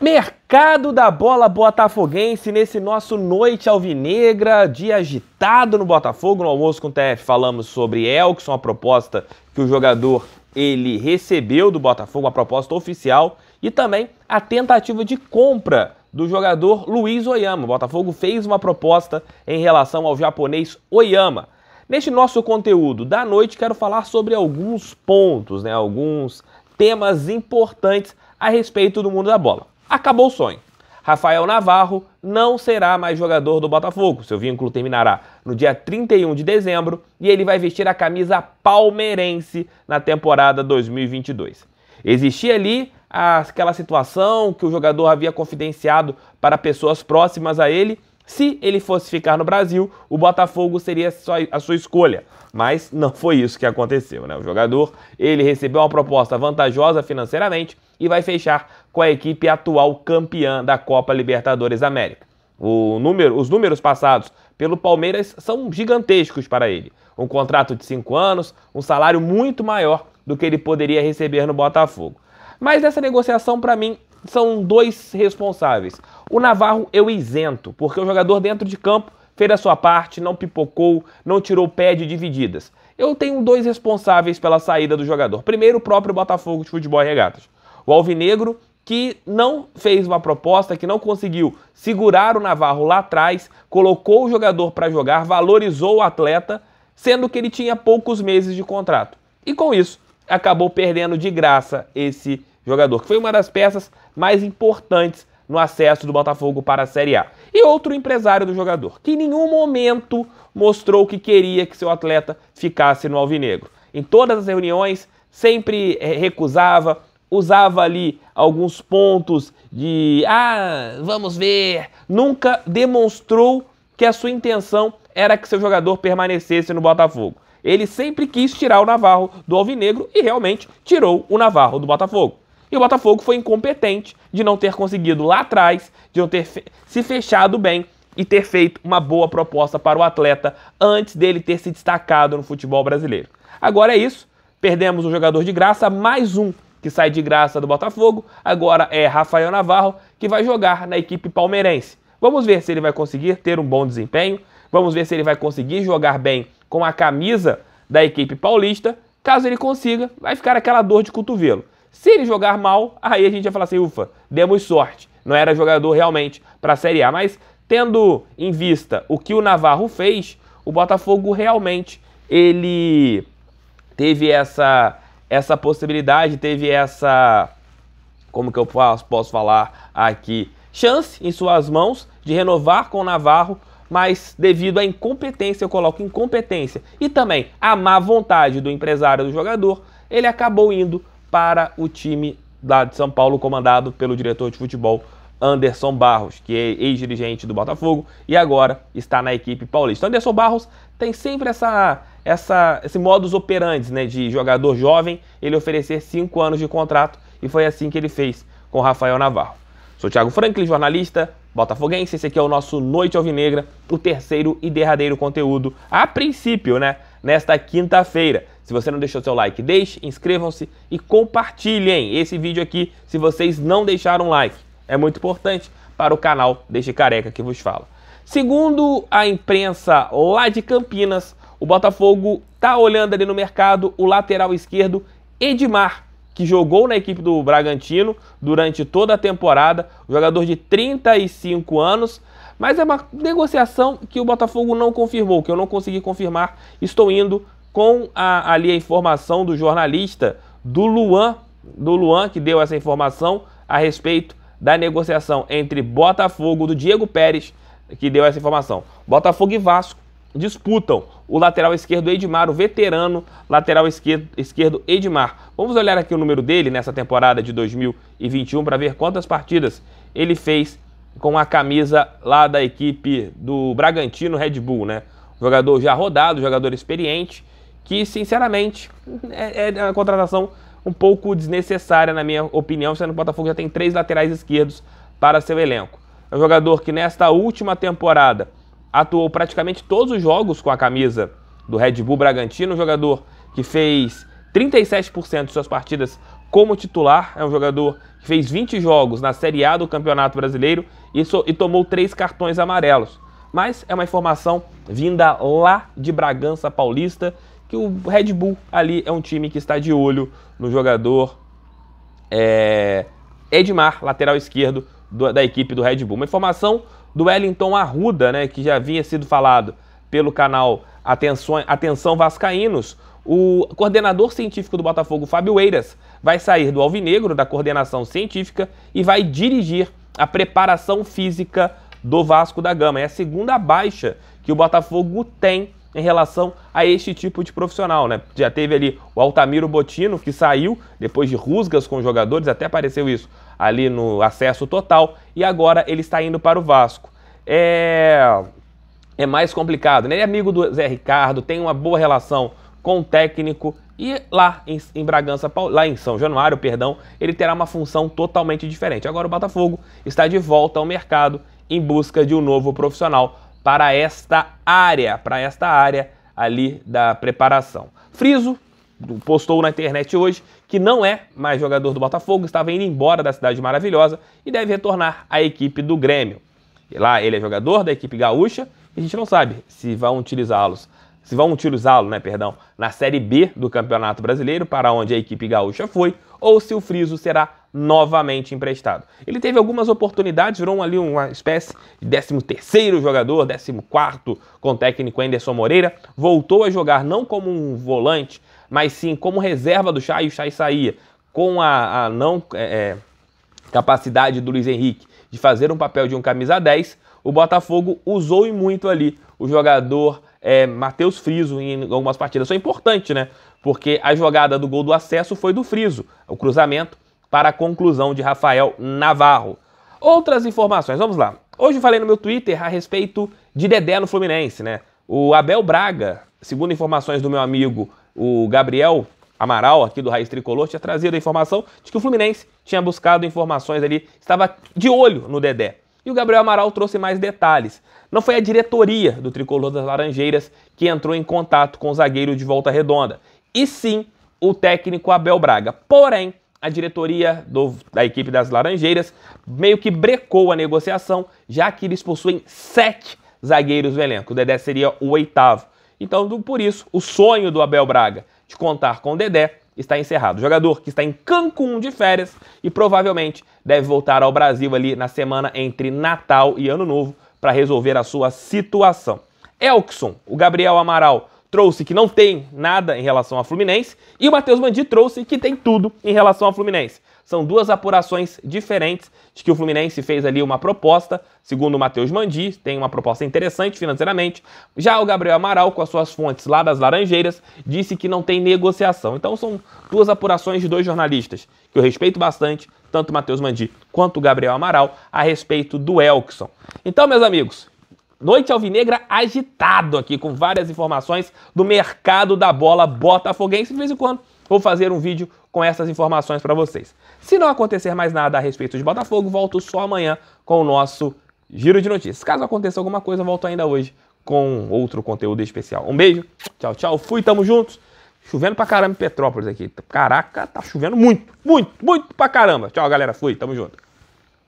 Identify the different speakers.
Speaker 1: Mercado da bola botafoguense nesse nosso Noite Alvinegra, dia agitado no Botafogo. No almoço com o TF falamos sobre Elkson, a proposta que o jogador ele recebeu do Botafogo, a proposta oficial, e também a tentativa de compra do jogador Luiz Oyama. O Botafogo fez uma proposta em relação ao japonês Oyama. Neste nosso conteúdo da noite, quero falar sobre alguns pontos, né, alguns temas importantes a respeito do mundo da bola acabou o sonho. Rafael Navarro não será mais jogador do Botafogo. Seu vínculo terminará no dia 31 de dezembro e ele vai vestir a camisa palmeirense na temporada 2022. Existia ali aquela situação que o jogador havia confidenciado para pessoas próximas a ele se ele fosse ficar no Brasil, o Botafogo seria a sua escolha. Mas não foi isso que aconteceu, né? O jogador, ele recebeu uma proposta vantajosa financeiramente e vai fechar com a equipe atual campeã da Copa Libertadores América. Número, os números passados pelo Palmeiras são gigantescos para ele. Um contrato de 5 anos, um salário muito maior do que ele poderia receber no Botafogo. Mas nessa negociação, para mim, são dois responsáveis. O Navarro eu isento, porque o jogador dentro de campo fez a sua parte, não pipocou, não tirou pé de divididas. Eu tenho dois responsáveis pela saída do jogador. Primeiro, o próprio Botafogo de Futebol e Regatas. O Alvinegro, que não fez uma proposta, que não conseguiu segurar o Navarro lá atrás, colocou o jogador para jogar, valorizou o atleta, sendo que ele tinha poucos meses de contrato. E com isso, acabou perdendo de graça esse jogador, que foi uma das peças mais importantes no acesso do Botafogo para a Série A. E outro empresário do jogador, que em nenhum momento mostrou que queria que seu atleta ficasse no Alvinegro. Em todas as reuniões, sempre eh, recusava, usava ali alguns pontos de ah, vamos ver, nunca demonstrou que a sua intenção era que seu jogador permanecesse no Botafogo. Ele sempre quis tirar o Navarro do Alvinegro e realmente tirou o Navarro do Botafogo. E o Botafogo foi incompetente de não ter conseguido lá atrás, de não ter fe se fechado bem e ter feito uma boa proposta para o atleta antes dele ter se destacado no futebol brasileiro. Agora é isso. Perdemos um jogador de graça, mais um que sai de graça do Botafogo. Agora é Rafael Navarro, que vai jogar na equipe palmeirense. Vamos ver se ele vai conseguir ter um bom desempenho. Vamos ver se ele vai conseguir jogar bem com a camisa da equipe paulista. Caso ele consiga, vai ficar aquela dor de cotovelo. Se ele jogar mal, aí a gente ia falar assim, ufa, demos sorte. Não era jogador realmente para a Série A, mas tendo em vista o que o Navarro fez, o Botafogo realmente ele teve essa essa possibilidade, teve essa como que eu posso, posso falar aqui, chance em suas mãos de renovar com o Navarro, mas devido à incompetência, eu coloco incompetência e também à má vontade do empresário do jogador, ele acabou indo para o time lá de São Paulo, comandado pelo diretor de futebol Anderson Barros, que é ex-dirigente do Botafogo e agora está na equipe paulista. Anderson Barros tem sempre essa, essa, esse modus operandi né, de jogador jovem, ele oferecer cinco anos de contrato e foi assim que ele fez com Rafael Navarro. Sou Thiago Franklin, jornalista botafoguense. Esse aqui é o nosso Noite Alvinegra, o terceiro e derradeiro conteúdo, a princípio, né? nesta quinta-feira. Se você não deixou seu like, deixe, inscrevam-se e compartilhem esse vídeo aqui se vocês não deixaram like. É muito importante para o canal deste careca que vos fala. Segundo a imprensa lá de Campinas, o Botafogo está olhando ali no mercado o lateral esquerdo Edmar, que jogou na equipe do Bragantino durante toda a temporada, jogador de 35 anos, mas é uma negociação que o Botafogo não confirmou, que eu não consegui confirmar. Estou indo com a, ali a informação do jornalista do Luan, do Luan que deu essa informação a respeito da negociação entre Botafogo do Diego Pérez, que deu essa informação. Botafogo e Vasco disputam o lateral esquerdo Edmar, o veterano lateral esquerdo, esquerdo Edmar. Vamos olhar aqui o número dele nessa temporada de 2021 para ver quantas partidas ele fez com a camisa lá da equipe do Bragantino Red Bull, né? Jogador já rodado, jogador experiente, que sinceramente é, é uma contratação um pouco desnecessária, na minha opinião, sendo que o Botafogo já tem três laterais esquerdos para seu elenco. É um jogador que nesta última temporada atuou praticamente todos os jogos com a camisa do Red Bull Bragantino, um jogador que fez 37% de suas partidas como titular. É um jogador que fez 20 jogos na Série A do Campeonato Brasileiro e, so, e tomou três cartões amarelos. Mas é uma informação vinda lá de Bragança Paulista que o Red Bull ali é um time que está de olho no jogador é, Edmar, lateral esquerdo do, da equipe do Red Bull. Uma informação do Wellington Arruda, né, que já havia sido falado pelo canal Atenção, Atenção Vascaínos. O coordenador científico do Botafogo, Fábio Eiras, vai sair do alvinegro da coordenação científica e vai dirigir a preparação física do Vasco da Gama. É a segunda baixa que o Botafogo tem em relação a este tipo de profissional, né? Já teve ali o Altamiro Botino, que saiu depois de rusgas com os jogadores, até apareceu isso ali no acesso total, e agora ele está indo para o Vasco. É, é mais complicado, né? Ele é amigo do Zé Ricardo, tem uma boa relação com o técnico, e lá em, em Bragança, lá em São Januário, perdão, ele terá uma função totalmente diferente. Agora o Botafogo está de volta ao mercado em busca de um novo profissional para esta área, para esta área ali da preparação. Friso postou na internet hoje que não é mais jogador do Botafogo, estava indo embora da cidade maravilhosa e deve retornar à equipe do Grêmio. E lá ele é jogador da equipe gaúcha e a gente não sabe se vão utilizá-los se vão utilizá-lo, né, perdão, na Série B do Campeonato Brasileiro, para onde a equipe gaúcha foi, ou se o Friso será novamente emprestado. Ele teve algumas oportunidades, virou ali uma espécie de 13º jogador, 14º com o técnico Anderson Moreira, voltou a jogar não como um volante, mas sim como reserva do Chay, o Chay saía com a, a não é, é, capacidade do Luiz Henrique de fazer um papel de um camisa 10, o Botafogo usou e muito ali o jogador é, Matheus Friso em algumas partidas. Isso é importante, né? Porque a jogada do gol do acesso foi do Friso, o cruzamento para a conclusão de Rafael Navarro. Outras informações, vamos lá. Hoje falei no meu Twitter a respeito de Dedé no Fluminense, né? O Abel Braga, segundo informações do meu amigo o Gabriel Amaral, aqui do Raiz Tricolor, tinha trazido a informação de que o Fluminense tinha buscado informações ali, estava de olho no Dedé. E o Gabriel Amaral trouxe mais detalhes. Não foi a diretoria do Tricolor das Laranjeiras que entrou em contato com o zagueiro de volta redonda, e sim o técnico Abel Braga. Porém, a diretoria do, da equipe das Laranjeiras meio que brecou a negociação, já que eles possuem sete zagueiros no elenco. O Dedé seria o oitavo. Então, por isso, o sonho do Abel Braga de contar com o Dedé está encerrado. O jogador que está em Cancún de férias e provavelmente deve voltar ao Brasil ali na semana entre Natal e Ano Novo para resolver a sua situação. Elkson, o Gabriel Amaral trouxe que não tem nada em relação ao Fluminense e o Matheus Mandi trouxe que tem tudo em relação ao Fluminense. São duas apurações diferentes de que o Fluminense fez ali uma proposta, segundo o Matheus Mandi, tem uma proposta interessante financeiramente. Já o Gabriel Amaral, com as suas fontes lá das Laranjeiras, disse que não tem negociação. Então são duas apurações de dois jornalistas que eu respeito bastante, tanto o Matheus Mandi quanto o Gabriel Amaral, a respeito do Elkson. Então, meus amigos, Noite Alvinegra agitado aqui, com várias informações do mercado da bola botafoguense. De vez em quando vou fazer um vídeo com essas informações para vocês. Se não acontecer mais nada a respeito de Botafogo, volto só amanhã com o nosso giro de notícias. Caso aconteça alguma coisa, volto ainda hoje com outro conteúdo especial. Um beijo, tchau, tchau, fui, tamo juntos. Chovendo pra caramba em Petrópolis aqui. Caraca, tá chovendo muito, muito, muito pra caramba. Tchau, galera, fui, tamo junto.